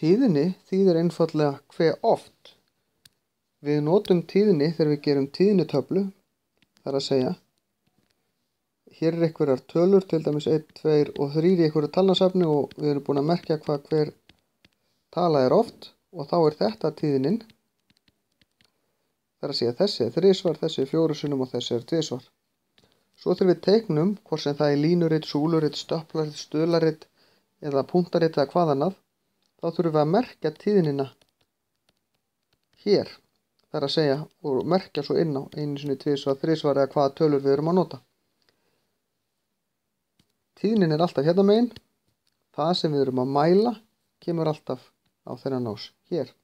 Tíðinni þýðir einfallega hver oft. Við notum tíðinni þegar við gerum tíðinitöflu, þar að segja, hér er einhverjar tölur, til dæmis 1, 2 og 3 í einhverju talasafni og við erum búin að merkja hvað hver tala er oft og þá er þetta tíðinin, þar að segja þessi er þrísvar, þessi er fjórusunum og þessi er tvísvar. Svo þegar við teiknum, hvort sem það er línuritt, súluritt, stöplaritt, stöðlaritt eða punktaritt eða hvaðanað, þá þurfum við að merkja tíðinina hér þar að segja og merkja svo inn á einu sinni tvísvar, þrísvar eða hvaða tölur við erum að nota tíðinin er alltaf hérna megin það sem við erum að mæla kemur alltaf á þennan ás hér